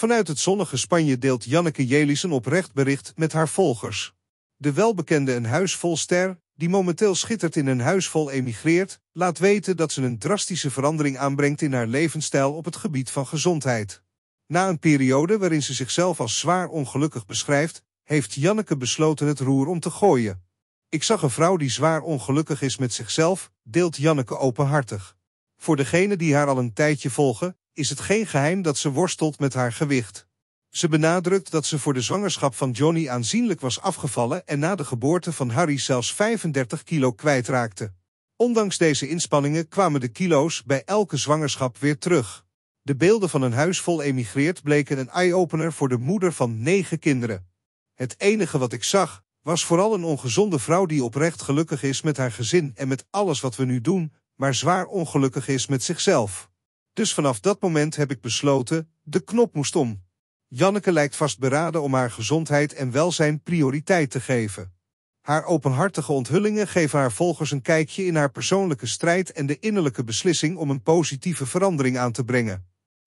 Vanuit het zonnige Spanje deelt Janneke Jelis een oprecht bericht met haar volgers. De welbekende Een huisvol Ster, die momenteel schittert in een huisvol emigreert, laat weten dat ze een drastische verandering aanbrengt in haar levensstijl op het gebied van gezondheid. Na een periode waarin ze zichzelf als zwaar ongelukkig beschrijft, heeft Janneke besloten het roer om te gooien. Ik zag een vrouw die zwaar ongelukkig is met zichzelf, deelt Janneke openhartig. Voor degenen die haar al een tijdje volgen, is het geen geheim dat ze worstelt met haar gewicht. Ze benadrukt dat ze voor de zwangerschap van Johnny aanzienlijk was afgevallen en na de geboorte van Harry zelfs 35 kilo kwijtraakte. Ondanks deze inspanningen kwamen de kilo's bij elke zwangerschap weer terug. De beelden van een huis vol emigreerd bleken een eye-opener voor de moeder van negen kinderen. Het enige wat ik zag, was vooral een ongezonde vrouw die oprecht gelukkig is met haar gezin en met alles wat we nu doen, maar zwaar ongelukkig is met zichzelf. Dus vanaf dat moment heb ik besloten, de knop moest om. Janneke lijkt vastberaden om haar gezondheid en welzijn prioriteit te geven. Haar openhartige onthullingen geven haar volgers een kijkje in haar persoonlijke strijd en de innerlijke beslissing om een positieve verandering aan te brengen.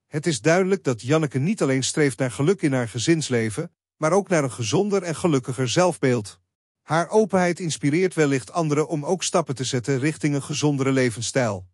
Het is duidelijk dat Janneke niet alleen streeft naar geluk in haar gezinsleven, maar ook naar een gezonder en gelukkiger zelfbeeld. Haar openheid inspireert wellicht anderen om ook stappen te zetten richting een gezondere levensstijl.